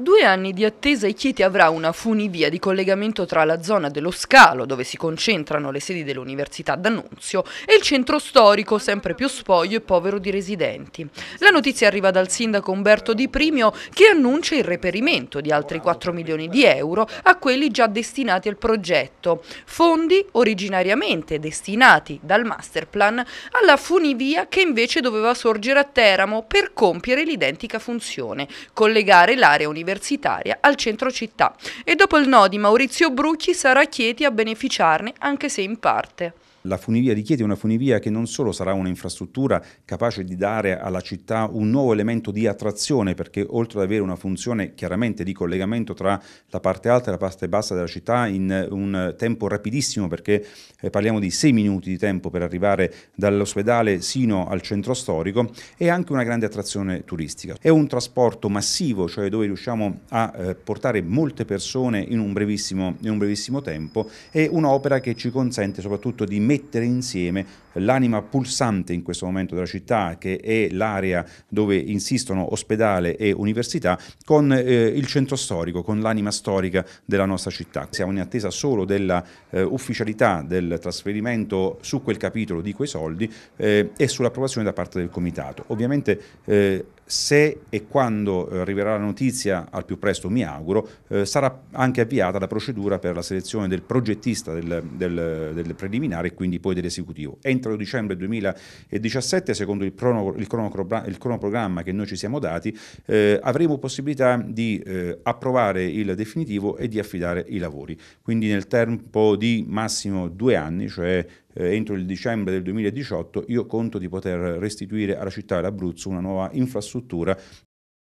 Due anni di attesa e Chieti avrà una funivia di collegamento tra la zona dello Scalo, dove si concentrano le sedi dell'Università d'Annunzio, e il centro storico, sempre più spoglio e povero di residenti. La notizia arriva dal sindaco Umberto Di Primio, che annuncia il reperimento di altri 4 milioni di euro a quelli già destinati al progetto, fondi originariamente destinati dal masterplan alla funivia che invece doveva sorgere a Teramo per compiere l'identica funzione, collegare l'area universitaria universitaria al centro città e dopo il no di Maurizio Brucchi sarà Chieti a beneficiarne anche se in parte. La funivia richiede una funivia che non solo sarà un'infrastruttura capace di dare alla città un nuovo elemento di attrazione, perché oltre ad avere una funzione chiaramente di collegamento tra la parte alta e la parte bassa della città in un tempo rapidissimo, perché eh, parliamo di sei minuti di tempo per arrivare dall'ospedale sino al centro storico, è anche una grande attrazione turistica. È un trasporto massivo, cioè dove riusciamo a eh, portare molte persone in un brevissimo, in un brevissimo tempo, è un'opera che ci consente soprattutto di mettere mettere insieme l'anima pulsante in questo momento della città, che è l'area dove insistono ospedale e università, con eh, il centro storico, con l'anima storica della nostra città. Siamo in attesa solo dell'ufficialità eh, del trasferimento su quel capitolo di quei soldi eh, e sull'approvazione da parte del Comitato. Ovviamente eh, se e quando eh, arriverà la notizia, al più presto mi auguro, eh, sarà anche avviata la procedura per la selezione del progettista del, del, del preliminare e quindi quindi poi dell'esecutivo. Entro dicembre 2017, secondo il, crono, il, crono, il cronoprogramma che noi ci siamo dati, eh, avremo possibilità di eh, approvare il definitivo e di affidare i lavori. Quindi nel tempo di massimo due anni, cioè eh, entro il dicembre del 2018 io conto di poter restituire alla città dell'Abruzzo una nuova infrastruttura